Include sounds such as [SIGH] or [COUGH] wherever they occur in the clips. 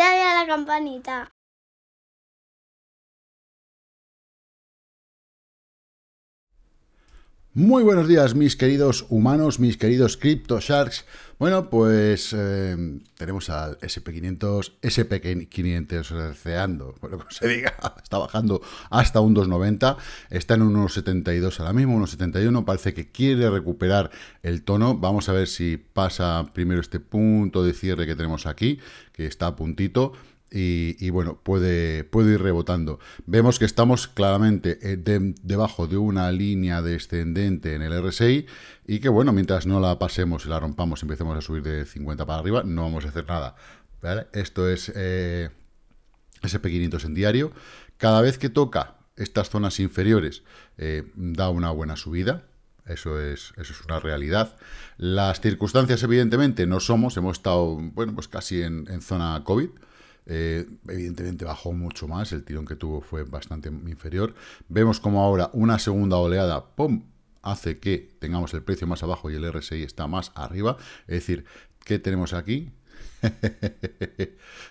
dale a la campanita. Muy buenos días, mis queridos humanos, mis queridos Crypto Sharks. Bueno, pues eh, tenemos al SP500, SP500 por bueno, como se diga, [LAUGHS] está bajando hasta un 2,90, está en unos 72 ahora mismo, unos 71, parece que quiere recuperar el tono. Vamos a ver si pasa primero este punto de cierre que tenemos aquí, que está a puntito, y, bueno, puede, puede ir rebotando. Vemos que estamos claramente eh, debajo de una línea descendente en el RSI y que bueno, mientras no la pasemos y la rompamos y empecemos a subir de 50 para arriba, no vamos a hacer nada. Esto es eh, ese pequeñito 500 en diario. Cada vez que toca estas zonas inferiores, eh, da una buena subida, eso es, eso es una realidad. Las circunstancias, evidentemente, no somos. Hemos estado, bueno, pues casi en, en zona COVID. Eh, evidentemente bajó mucho más, el tirón que tuvo fue bastante inferior. Vemos como ahora una segunda oleada, ¡pum!, hace que tengamos el precio más abajo y el RSI está más arriba. Es decir, ¿qué tenemos aquí? [LAUGHS]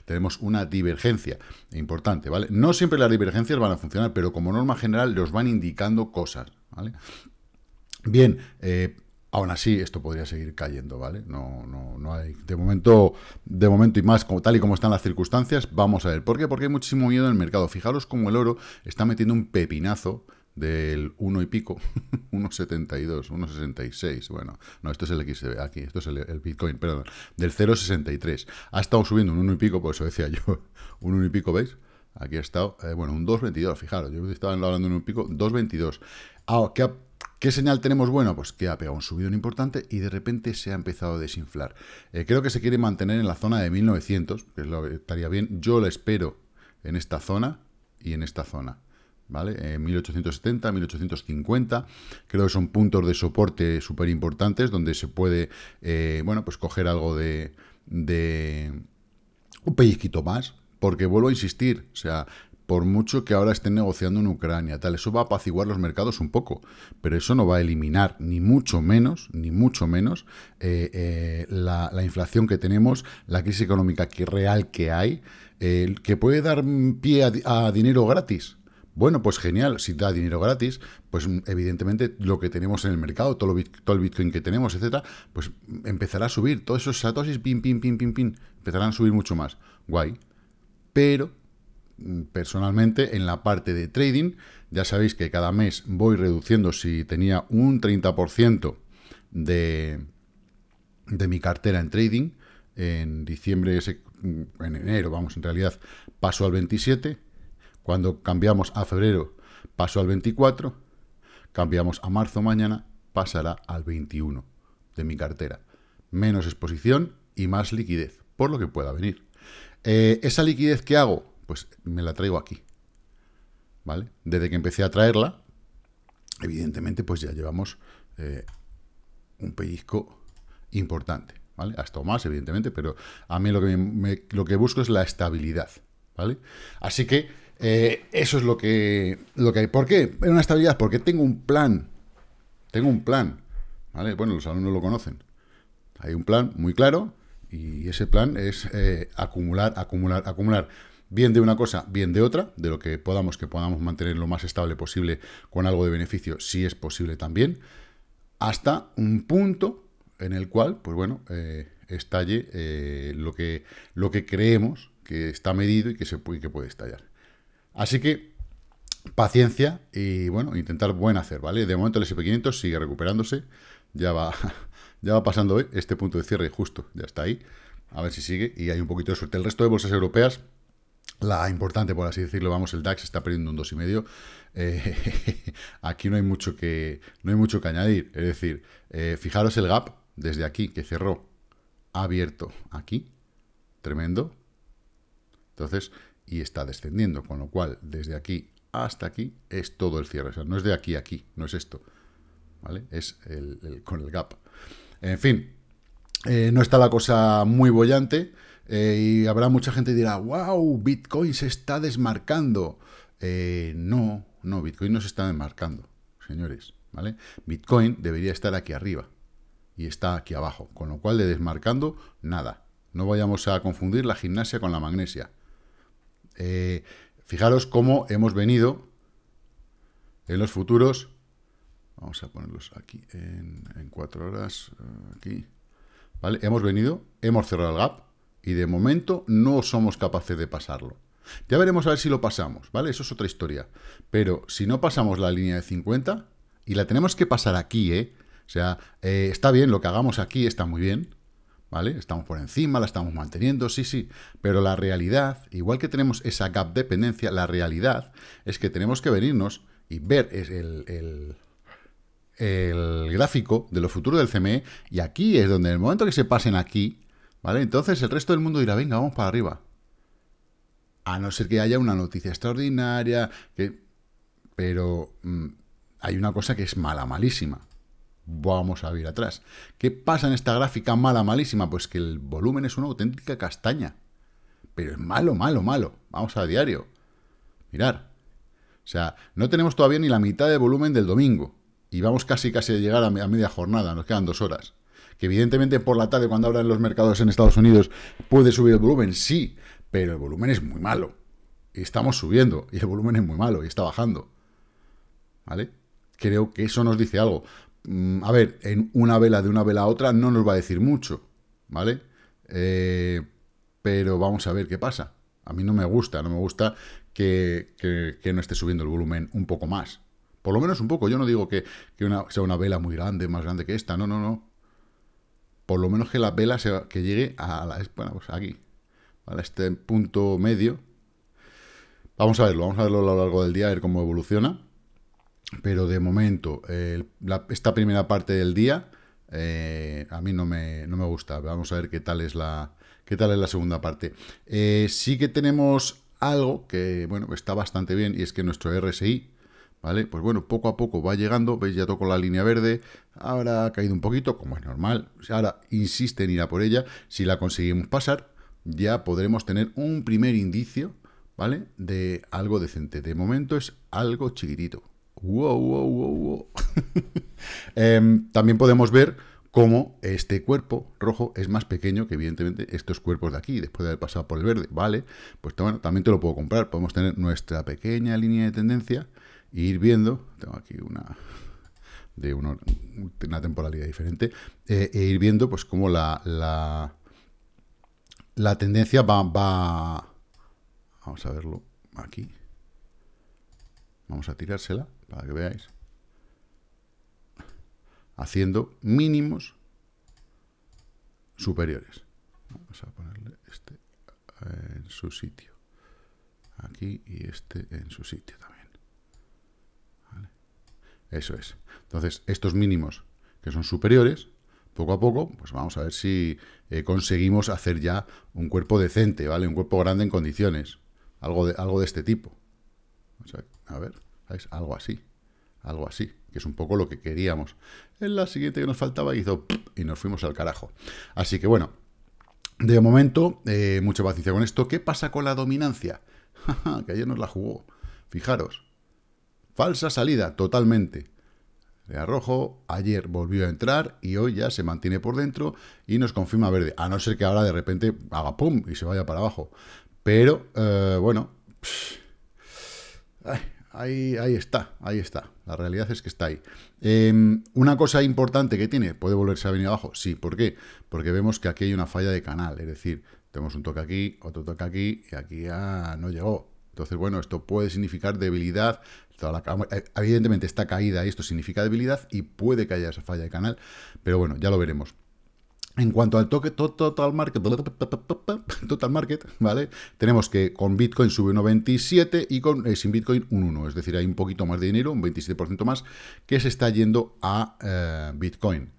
tenemos una divergencia importante, ¿vale? No siempre las divergencias van a funcionar, pero como norma general los van indicando cosas, ¿vale? Bien, eh, Aún así, esto podría seguir cayendo, ¿vale? No, no, no hay. De momento, de momento y más, como, tal y como están las circunstancias, vamos a ver. ¿Por qué? Porque hay muchísimo miedo en el mercado. Fijaros cómo el oro está metiendo un pepinazo del 1 y pico, 1,72, [LAUGHS] 1,66, bueno, no, esto es el XB, aquí, esto es el, Bitcoin, perdón, del 0,63. Ha estado subiendo un 1 y pico, por eso decía yo, [LAUGHS] un 1 y pico, ¿veis? Aquí ha estado, eh, bueno, un 2,22, fijaros, yo estaba hablando de un 1 y pico, 2,22. Ah, ¿qué ha ¿Qué señal tenemos? Bueno, pues que ha pegado un subido importante y de repente se ha empezado a desinflar. Eh, creo que se quiere mantener en la zona de 1900, que es lo que estaría bien. Yo la espero en esta zona y en esta zona. ¿Vale? En 1870, 1850, creo que son puntos de soporte súper importantes donde se puede, eh, bueno, pues coger algo de, de un pellizquito más, porque vuelvo a insistir, o sea, por mucho que ahora estén negociando en Ucrania, tal, eso va a apaciguar los mercados un poco, pero eso no va a eliminar ni mucho menos, ni mucho menos eh, eh, la, inflación que tenemos, la crisis económica real que hay, que puede dar pie a, dinero gratis. Bueno, pues genial, si da dinero gratis, pues evidentemente lo que tenemos en el mercado, todo, el Bitcoin que tenemos, etcétera, pues empezará a subir. Todos esos satosis, pim, pim, pim, pim, pim, empezarán a subir mucho más. Guay. Pero Mm, personalmente en la parte de trading. Ya sabéis que cada mes voy reduciendo si tenía un 30% de, de mi cartera en trading. En diciembre, mm, en enero, vamos, en realidad pasó al 27. Cuando cambiamos a febrero, pasó al 24. Cambiamos a marzo mañana, pasará al 21 de mi cartera. Menos exposición y más liquidez, por lo que pueda venir. Eh, esa liquidez que hago pues me la traigo aquí. ¿Vale? Desde que empecé a traerla, evidentemente, pues ya llevamos eh, un pellizco importante. ¿Vale? Hasta más, evidentemente, pero a mí lo que, lo que busco es la estabilidad. ¿Vale? Así que eh, eso es lo que, lo que hay. ¿Por qué? Una estabilidad, porque tengo un plan. Tengo un plan. ¿Vale? Bueno, los alumnos lo conocen. Hay un plan muy claro y ese plan es eh, acumular, acumular, acumular bien de una cosa, bien de otra, de lo que podamos, que podamos mantener lo más estable posible con algo de beneficio, si es posible también, hasta un punto en el cual, pues bueno, eh, estalle eh, lo, que, lo que creemos que está medido y que, se puede, que puede estallar. Así que paciencia y bueno, intentar buen hacer, ¿vale? De momento el SP500 sigue recuperándose, ya va, [LAUGHS] ya va pasando ¿eh? este punto de cierre justo, ya está ahí, a ver si sigue y hay un poquito de suerte. El resto de bolsas europeas la importante, por así decirlo, vamos, el DAX está perdiendo un 2,5. Eh, [LAUGHS] aquí no hay mucho que no hay mucho que añadir. Es decir, eh, fijaros el gap desde aquí, que cerró, ha abierto aquí. Tremendo. Entonces, y está descendiendo, con lo cual, desde aquí hasta aquí es todo el cierre. O sea, no es de aquí a aquí, no es esto. ¿Vale? Es el, con el gap. En fin, eh, no está la cosa muy bollante. Eh, y habrá mucha gente que dirá, wow, Bitcoin se está desmarcando. Eh, no, no, Bitcoin no se está desmarcando, señores. ¿vale? Bitcoin debería estar aquí arriba y está aquí abajo, con lo cual de desmarcando, nada. No vayamos a confundir la gimnasia con la magnesia. Eh, fijaros cómo hemos venido en los futuros. Vamos a ponerlos aquí en, en cuatro horas. Aquí. ¿Vale? Hemos venido, hemos cerrado el gap y de momento no somos capaces de pasarlo. Ya veremos a ver si lo pasamos, ¿vale? Eso es otra historia. Pero si no pasamos la línea de 50, y la tenemos que pasar aquí, ¿eh? O sea, eh, está bien, lo que hagamos aquí está muy bien, ¿vale? Estamos por encima, la estamos manteniendo, sí, sí. Pero la realidad, igual que tenemos esa gap dependencia, la realidad es que tenemos que venirnos y ver el, el el gráfico de lo futuro del CME y aquí es donde en el momento que se pasen aquí ¿Vale? Entonces el resto del mundo dirá, venga, vamos para arriba. A no ser que haya una noticia extraordinaria, que... pero mm, hay una cosa que es mala, malísima. Vamos a ir atrás. ¿Qué pasa en esta gráfica mala, malísima? Pues que el volumen es una auténtica castaña. Pero es malo, malo, malo. Vamos a diario. Mirar. O sea, no tenemos todavía ni la mitad de volumen del domingo. Y vamos casi, casi a llegar a, media jornada. Nos quedan dos horas. Que evidentemente por la tarde, cuando abran los mercados en Estados Unidos, puede subir el volumen, sí, pero el volumen es muy malo. Y estamos subiendo, y el volumen es muy malo, y está bajando. ¿Vale? Creo que eso nos dice algo. Mm, a ver, en una vela de una vela a otra no nos va a decir mucho, ¿vale? Eh, pero vamos a ver qué pasa. A mí no me gusta, no me gusta que, no esté subiendo el volumen un poco más. Por lo menos un poco. Yo no digo que, que una, sea una vela muy grande, más grande que esta. No, no, no por lo menos que la vela se, que llegue a la, bueno, pues aquí, a este punto medio. Vamos a verlo, vamos a verlo a lo largo del día, a ver cómo evoluciona. Pero de momento, esta primera parte del día eh, a mí no me, no me gusta. Vamos a ver qué tal es la, qué tal es la segunda parte. Eh, sí que tenemos algo que, bueno, está bastante bien y es que nuestro RSI, ¿vale? Pues bueno, poco a poco va llegando, veis, ya tocó la línea verde, ahora ha caído un poquito, como es normal, ahora insiste en ir a por ella, si la conseguimos pasar, ya podremos tener un primer indicio, ¿vale? De algo decente, de momento es algo chiquitito. Wow, wow, wow, [LAUGHS] em, también podemos ver cómo este cuerpo rojo es más pequeño que evidentemente estos cuerpos de aquí, después de haber pasado por el verde, ¿vale? Pues bueno, también te lo puedo comprar, podemos tener nuestra pequeña línea de tendencia, ir viendo, tengo aquí una de una, temporalidad diferente, eh, e ir viendo pues cómo la, la, la tendencia va, va, vamos a verlo aquí, vamos a tirársela para que veáis, haciendo mínimos superiores. Vamos a ponerle este eh, en su sitio, aquí y este en su sitio también. Eso es. Entonces, estos mínimos que son superiores, poco a poco, pues vamos a ver si eh, conseguimos hacer ya un cuerpo decente, ¿vale? Un cuerpo grande en condiciones. Algo de, algo de este tipo. a ver, ¿veis? Algo así. Algo así, que es un poco lo que queríamos. En la siguiente que nos faltaba hizo y nos fuimos al carajo. Así que bueno, de momento, eh, mucha paciencia con esto. ¿Qué pasa con la dominancia? [LAUGHS] que ayer nos la jugó. Fijaros, Falsa salida, totalmente. Le arrojo, ayer volvió a entrar y hoy ya se mantiene por dentro y nos confirma verde. A no ser que ahora de repente haga pum y se vaya para abajo. Pero, eh, bueno, ahí, está, ahí está. La realidad es que está ahí. Em, una cosa importante que tiene, ¿puede volverse a venir abajo? Sí, ¿por qué? Porque vemos que aquí hay una falla de canal, es decir, tenemos un toque aquí, otro toque aquí y aquí ya no llegó. Entonces, bueno, esto puede significar debilidad eh, evidentemente está caída y esto significa debilidad y puede que haya esa falla de canal, pero bueno, ya lo veremos. En cuanto al toque total market, total market, ¿vale? Tenemos que con Bitcoin sube 97 y con, eh, sin Bitcoin un 1, es decir, hay un poquito más de dinero, un 27% más, que se está yendo a eh, Bitcoin.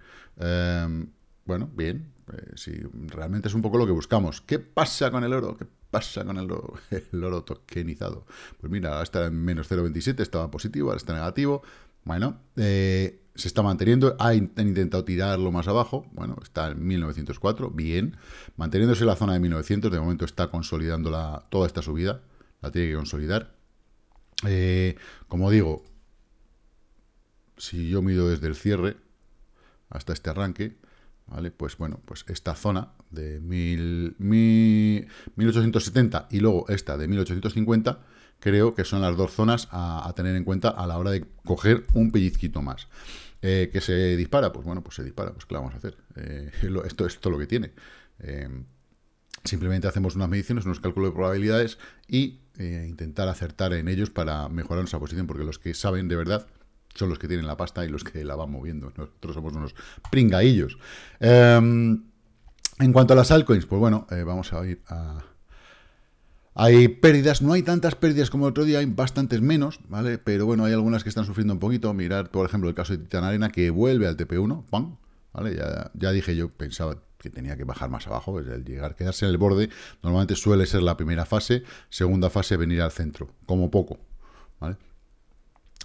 bueno, bien, eh, si realmente es un poco lo que buscamos. ¿Qué pasa con el oro? ¿Qué pasa con el oro, [LAUGHS] tokenizado? Pues mira, ahora está en menos 0,27, estaba positivo, ahora está negativo. Bueno, eh, se está manteniendo, han intentado tirarlo más abajo, bueno, está en 1904, bien, manteniéndose en la zona de 1900, de momento está consolidando la, toda esta subida, la tiene que consolidar. Eh, como digo, si yo mido desde el cierre hasta este arranque, ¿vale? Pues bueno, pues esta zona de mil, 1870 y luego esta de 1850, creo que son las dos zonas a, tener en cuenta a la hora de coger un pellizquito más. Eh, ¿Qué ¿Que se dispara? Pues bueno, pues se dispara, pues ¿qué vamos a hacer? Eh, [LAUGHS] esto, es todo lo que tiene. Eh, simplemente hacemos unas mediciones, unos cálculos de probabilidades y intentar acertar en ellos para mejorar nuestra posición, porque los que saben de verdad son los que tienen la pasta y los que la van moviendo. Nosotros somos unos pringaillos. Em, en cuanto a las altcoins, pues bueno, eh, vamos a ir a... Hay pérdidas, no hay tantas pérdidas como el otro día, hay bastantes menos, ¿vale? Pero bueno, hay algunas que están sufriendo un poquito. Mirar, por ejemplo, el caso de Titan Arena, que vuelve al TP1, ¡pam! ¿Vale? Ya, ya dije yo, pensaba, que tenía que bajar más abajo, el llegar, quedarse en el borde, normalmente suele ser la primera fase, segunda fase venir al centro, como poco, ¿vale?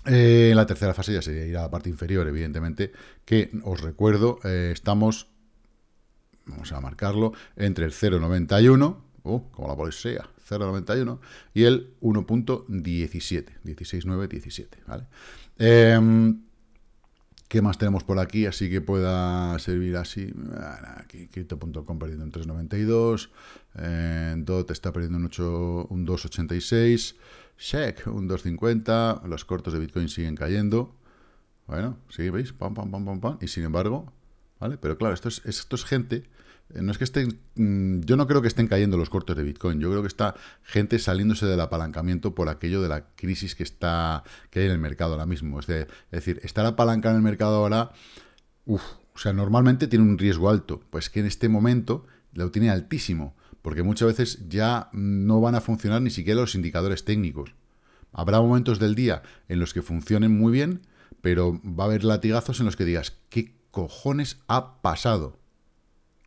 Eh, en la tercera fase ya sería ir a la parte inferior, evidentemente, que os recuerdo, eh, estamos, vamos a marcarlo, entre el 0,91, uh, como la sea 0,91, y el 1.17, 16.9.17, ¿vale? Em, ¿Qué más tenemos por aquí? Así que pueda servir así. Aquí, Crypto.com perdiendo un 3,92. Eh, DOT está perdiendo un, 8, un 2,86. Check, un 2.50, los cortos de Bitcoin siguen cayendo. Bueno, sí, ¿veis? Pam, pam, pam, pam, pam. Y sin embargo, ¿vale? Pero claro, esto es, esto es gente... Eh, no es que estén... Mm, yo no creo que estén cayendo los cortos de Bitcoin. Yo creo que está gente saliéndose del apalancamiento por aquello de la crisis que está que hay en el mercado ahora mismo. Es, decir, estar apalancado en el mercado ahora... Uf, o sea, normalmente tiene un riesgo alto. Pues que en este momento lo tiene altísimo porque muchas veces ya no van a funcionar ni siquiera los indicadores técnicos. Habrá momentos del día en los que funcionen muy bien, pero va a haber latigazos en los que digas, ¿qué cojones ha pasado?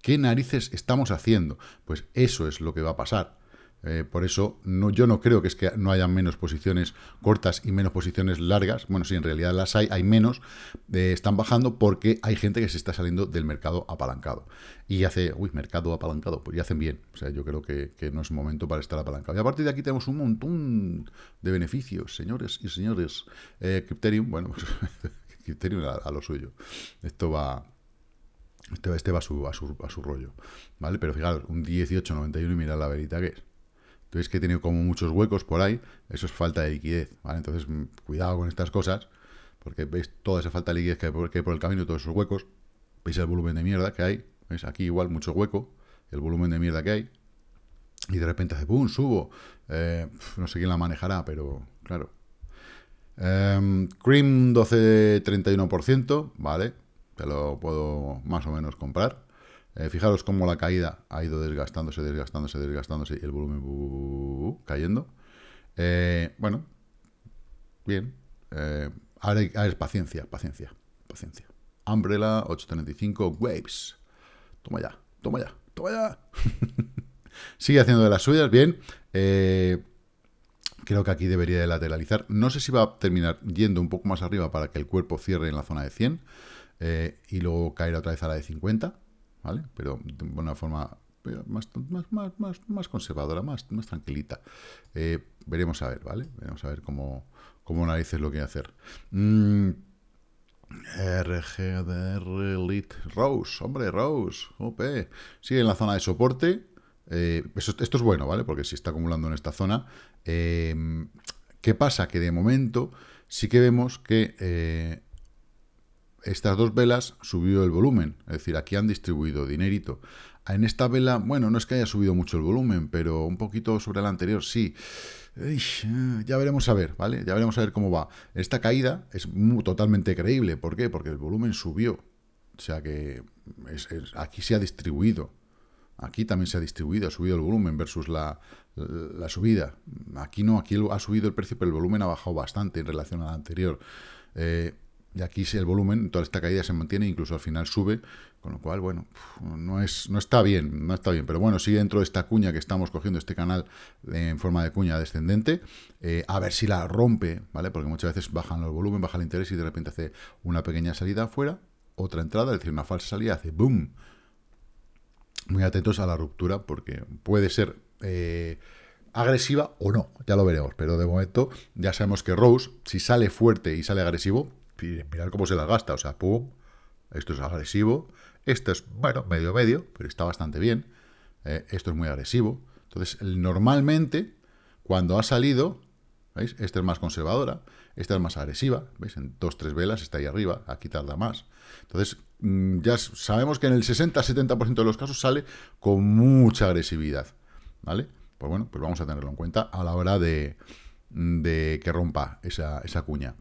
¿Qué narices estamos haciendo? Pues eso es lo que va a pasar. Eh, por eso no, yo no creo que es que no haya menos posiciones cortas y menos posiciones largas. Bueno, si en realidad las hay, hay menos. Eh, están bajando porque hay gente que se está saliendo del mercado apalancado. Y hace, uy, mercado apalancado, pues ya hacen bien. O sea, yo creo que, no es momento para estar apalancado. Y a partir de aquí tenemos un montón de beneficios, señores y señores. Eh, Crypterium, bueno, pues, [LAUGHS] Crypterium a, lo suyo. Esto este va, este, va a su, a su, a su rollo, ¿vale? Pero fijaros, un 18.91 y mirad la verita que es. Entonces que he tenido como muchos huecos por ahí, eso es falta de liquidez, ¿vale? Entonces, mm, cuidado con estas cosas, porque veis toda esa falta de liquidez que hay por, el camino, todos esos huecos, veis el volumen de mierda que hay, veis aquí igual mucho hueco, el volumen de mierda que hay, y de repente hace ¡pum! subo, eh, no sé quién la manejará, pero claro. Em, cream 12,31%, ¿vale? Te lo puedo más o menos comprar. Eh, fijaros cómo la caída ha ido desgastándose, desgastándose, desgastándose y el volumen cayendo. Eh, bueno, bien. Eh, ahora, es paciencia, paciencia, paciencia. Umbrella 835 Waves. Toma ya, toma ya, toma ya. [LAUGHS] Sigue haciendo de las suyas, bien. creo que aquí debería de lateralizar. No sé si va a terminar yendo un poco más arriba para que el cuerpo cierre en la zona de 100 y luego caer otra vez a la de 50 ¿vale? Pero de una forma más, conservadora, más, más tranquilita. Eh, veremos a ver, ¿vale? Veremos a ver cómo, cómo narices lo que hacer. RGDR mm, Elite Rose, hombre, Rose, OP. Sigue en la zona de soporte. Eh, esto, es bueno, ¿vale? Porque si está acumulando en esta zona. Eh, ¿Qué pasa? Que de momento sí que vemos que estas dos velas subió el volumen, es decir, aquí han distribuido dinerito. En esta vela, bueno, no es que haya subido mucho el volumen, pero un poquito sobre la anterior sí. Eh, ya veremos a ver, ¿vale? Ya veremos a ver cómo va. Esta caída es totalmente creíble. ¿Por qué? Porque el volumen subió. O sea que aquí se ha distribuido. Aquí también se ha distribuido, ha subido el volumen versus la, subida. Aquí no, aquí ha subido el precio, pero el volumen ha bajado bastante en relación a la anterior. Eh, y aquí el volumen, toda esta caída se mantiene, incluso al final sube, con lo cual, bueno, no, es, no está bien, no está bien. Pero bueno, sigue dentro de esta cuña que estamos cogiendo, este canal en forma de cuña descendente, eh, a ver si la rompe, ¿vale? Porque muchas veces bajan los volumen, baja el interés y de repente hace una pequeña salida afuera, otra entrada, es decir, una falsa salida, hace boom. Muy atentos a la ruptura porque puede ser... Eh, agresiva o no, ya lo veremos, pero de momento ya sabemos que Rose, si sale fuerte y sale agresivo, mirad cómo se la gasta, o sea, esto es agresivo, esto es, bueno, medio medio, pero está bastante bien, eh, esto es muy agresivo. Entonces, normalmente, cuando ha salido, ¿veis? Esta es más conservadora, esta es más agresiva, ¿veis? En dos, tres velas está ahí arriba, aquí tarda más. Entonces, mm, ya sabemos que en el 60-70% de los casos sale con mucha agresividad, ¿vale? Pues bueno, pues vamos a tenerlo en cuenta a la hora de, que rompa esa cuña.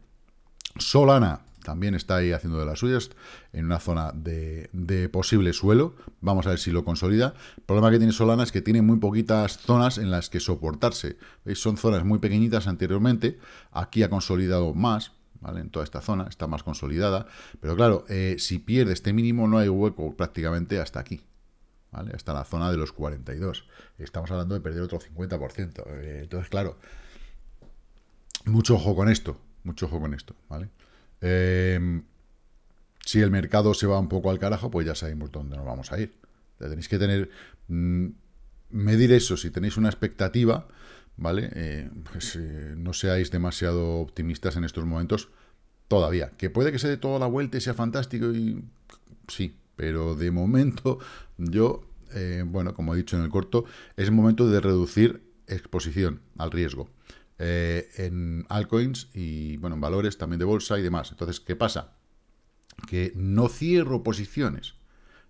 Solana también está ahí haciendo de las suyas en una zona de, posible suelo. Vamos a ver si lo consolida. El problema que tiene Solana es que tiene muy poquitas zonas en las que soportarse. Son zonas muy pequeñitas anteriormente. Aquí ha consolidado más, ¿Vale? En toda esta zona, está más consolidada. Pero claro, eh, si pierde este mínimo, no hay hueco prácticamente hasta aquí. ¿Vale? Hasta la zona de los 42. Estamos hablando de perder otro 50%. Eh, entonces, claro, mucho ojo con esto. Mucho ojo con esto, ¿vale? Em, si el mercado se va un poco al carajo, pues ya sabemos dónde nos vamos a ir. tenéis que tener... Mm, medir eso, si tenéis una expectativa, ¿vale? Eh, pues eh, no seáis demasiado optimistas en estos momentos todavía. Que puede que se dé toda la vuelta y sea fantástico y... Sí, pero de momento [LAUGHS] yo, eh, bueno, como he dicho en el corto, es el momento de reducir exposición al riesgo. Eh, en altcoins y, bueno, en valores también de bolsa y demás. Entonces, ¿qué pasa? Que no cierro posiciones.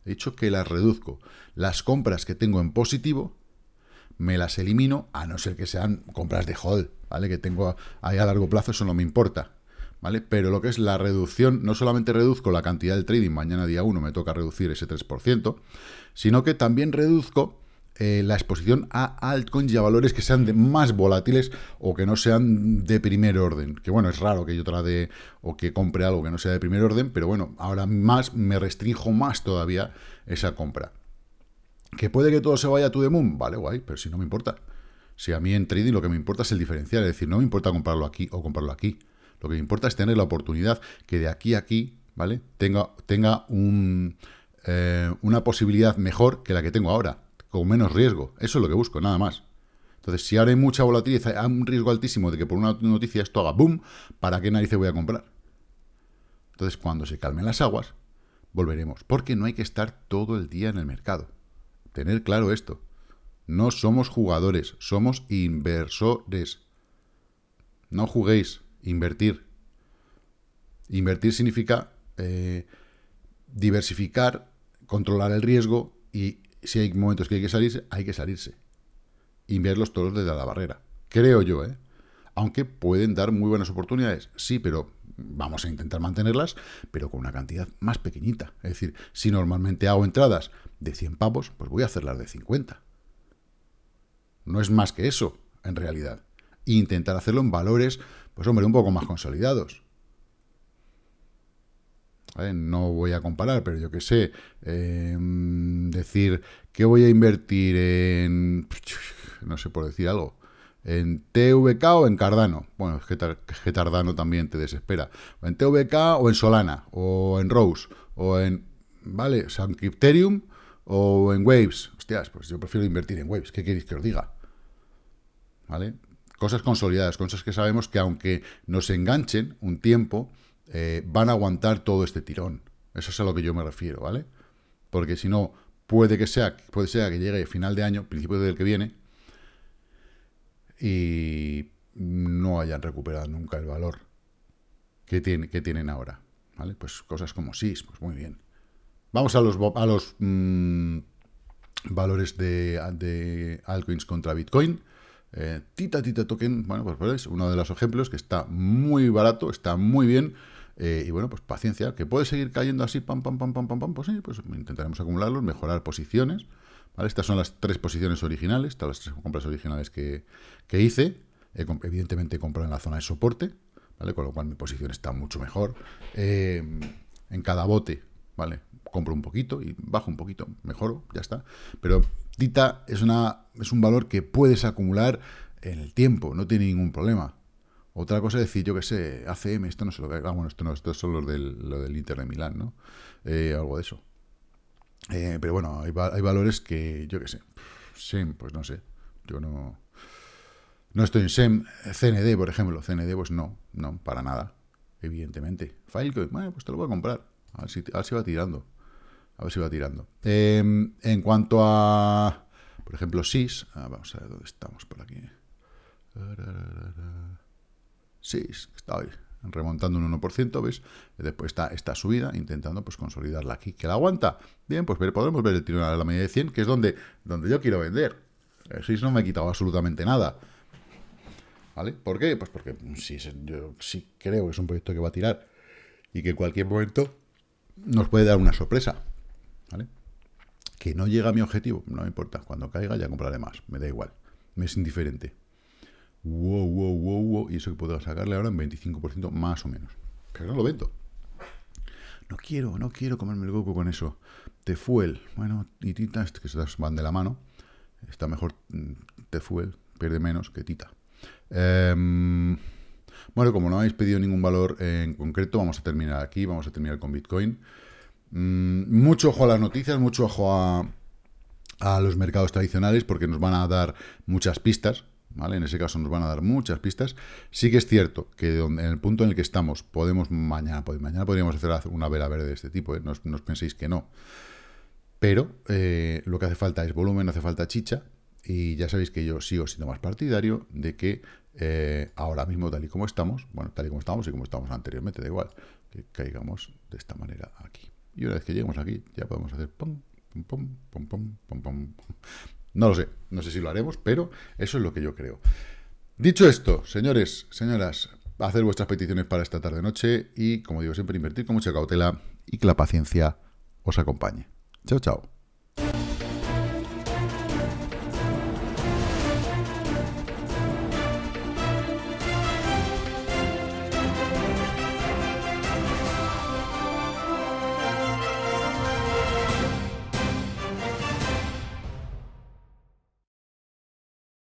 de hecho que las reduzco. Las compras que tengo en positivo me las elimino, a no ser que sean compras de hold, ¿vale? Que tengo ahí a largo plazo, eso no me importa. ¿Vale? Pero lo que es la reducción, no solamente reduzco la cantidad del trading, mañana día 1 me toca reducir ese 3%, sino que también reduzco eh, la exposición a altcoins y a valores que sean de más volátiles o que no sean de primer orden. Que bueno, es raro que yo trate o que compre algo que no sea de primer orden, pero bueno, ahora más me restrinjo más todavía esa compra. ¿Que puede que todo se vaya a tu moon? Vale, guay, pero si no me importa. Si a mí en trading lo que me importa es el diferencial, es decir, no me importa comprarlo aquí o comprarlo aquí. Lo que me importa es tener la oportunidad que de aquí a aquí, ¿vale? Tenga, tenga un, eh, una posibilidad mejor que la que tengo ahora con menos riesgo. Eso es lo que busco, nada más. Entonces, si ahora hay mucha volatilidad, hay un riesgo altísimo de que por una noticia esto haga boom, ¿para qué narices voy a comprar? Entonces, cuando se calmen las aguas, volveremos. Porque no hay que estar todo el día en el mercado. Tener claro esto. No somos jugadores, somos inversores. No juguéis, invertir. Invertir significa eh, diversificar, controlar el riesgo y si hay momentos que hay que salirse, hay que salirse. Y todos desde la barrera. Creo yo, ¿eh? Aunque pueden dar muy buenas oportunidades, sí, pero vamos a intentar mantenerlas, pero con una cantidad más pequeñita. Es decir, si normalmente hago entradas de 100 pavos, pues voy a hacerlas de 50. No es más que eso, en realidad. E intentar hacerlo en valores, pues hombre, un poco más consolidados. No voy a comparar, pero yo que sé, em, decir que voy a invertir en, no sé por decir algo, en TVK o en Cardano. Bueno, es que, también te desespera. En TVK o en Solana, o en Rose, o en, ¿vale? San o en Waves. Hostias, pues yo prefiero invertir en Waves. ¿Qué queréis que os diga? ¿Vale? Cosas consolidadas, cosas que sabemos que aunque nos enganchen un tiempo, eh, van a aguantar todo este tirón. Eso es a lo que yo me refiero, ¿vale? Porque si no, puede que sea, puede que llegue final de año, principio del que viene, y no hayan recuperado nunca el valor que, tiene, que tienen ahora. ¿Vale? Pues cosas como SIS, pues muy bien. Vamos a los, a los mm, valores de, de, altcoins contra Bitcoin. Eh, tita Tita Token, bueno, pues, pues, es uno de los ejemplos que está muy barato, está muy bien. Eh, y bueno, pues paciencia, que puede seguir cayendo así, pam, pam, pam, pam, pam, pam, pues sí, pues intentaremos acumularlos, mejorar posiciones. ¿vale? Estas son las tres posiciones originales, estas las tres compras originales que, que hice. evidentemente compré en la zona de soporte, ¿vale? Con lo cual mi posición está mucho mejor. Eh, en cada bote, ¿vale? Compro un poquito y bajo un poquito, mejoro, ya está. Pero Tita es, una, es un valor que puedes acumular en el tiempo, no tiene ningún problema. Otra cosa es decir, yo que sé, ACM, esto no sé lo que... Ah, bueno, esto no, estos son los del, lo del Inter de Milán, ¿no? Eh, algo de eso. Eh, pero bueno, hay, valores que, yo qué sé, SEM, pues no sé, yo no... No estoy en SEM, CND, por ejemplo, CND, pues no, no, para nada, evidentemente. Filecoin, bueno, pues te lo voy a comprar, a ver si, va tirando, a ver si va tirando. Em, en cuanto a, por ejemplo, SIS, ah, vamos a ver dónde estamos por aquí. 6, está remontando un 1%, ¿ves? Después está esta subida, intentando pues consolidarla aquí, que la aguanta. Bien, pues ver, podremos ver el tirón a la media de 100, que es donde, donde yo quiero vender. El 6 no me ha quitado absolutamente nada. ¿Vale? ¿Por qué? Pues porque sí, yo sí creo que es un proyecto que va a tirar y que en cualquier momento nos puede dar una sorpresa. ¿Vale? Que no llega a mi objetivo, no me importa. Cuando caiga ya compraré más, me da igual. Me es indiferente wow, wow, wow, wow, y eso que puedo sacarle ahora en 25% más o menos. que no lo vendo. No quiero, no quiero comerme el coco con eso. Tefuel, bueno, y Tita, este que se van de la mano. Está mejor mm, Tefuel, pierde menos que Tita. Em, bueno, como no habéis pedido ningún valor en concreto, vamos a terminar aquí, vamos a terminar con Bitcoin. Mm, mucho ojo a las noticias, mucho ojo a, a los mercados tradicionales, porque nos van a dar muchas pistas en ese caso nos van a dar muchas pistas. Sí que es cierto que en el punto en el que estamos podemos mañana, mañana podríamos hacer una vela verde de este tipo, ¿eh? no, os, penséis que no. Pero eh, lo que hace falta es volumen, hace falta chicha, y ya sabéis que yo sigo siendo más partidario de que eh, ahora mismo, tal y como estamos, bueno, tal y como estamos y como estábamos anteriormente, da igual, que caigamos de esta manera aquí. Y una vez que lleguemos aquí, ya podemos hacer pum, pum, pum, pum, pum, pum, no lo sé, no sé si lo haremos, pero eso es lo que yo creo. Dicho esto, señores, señoras, hacer vuestras peticiones para esta tarde-noche y, como digo siempre, invertir con mucha cautela y que la paciencia os acompañe. Chao, chao.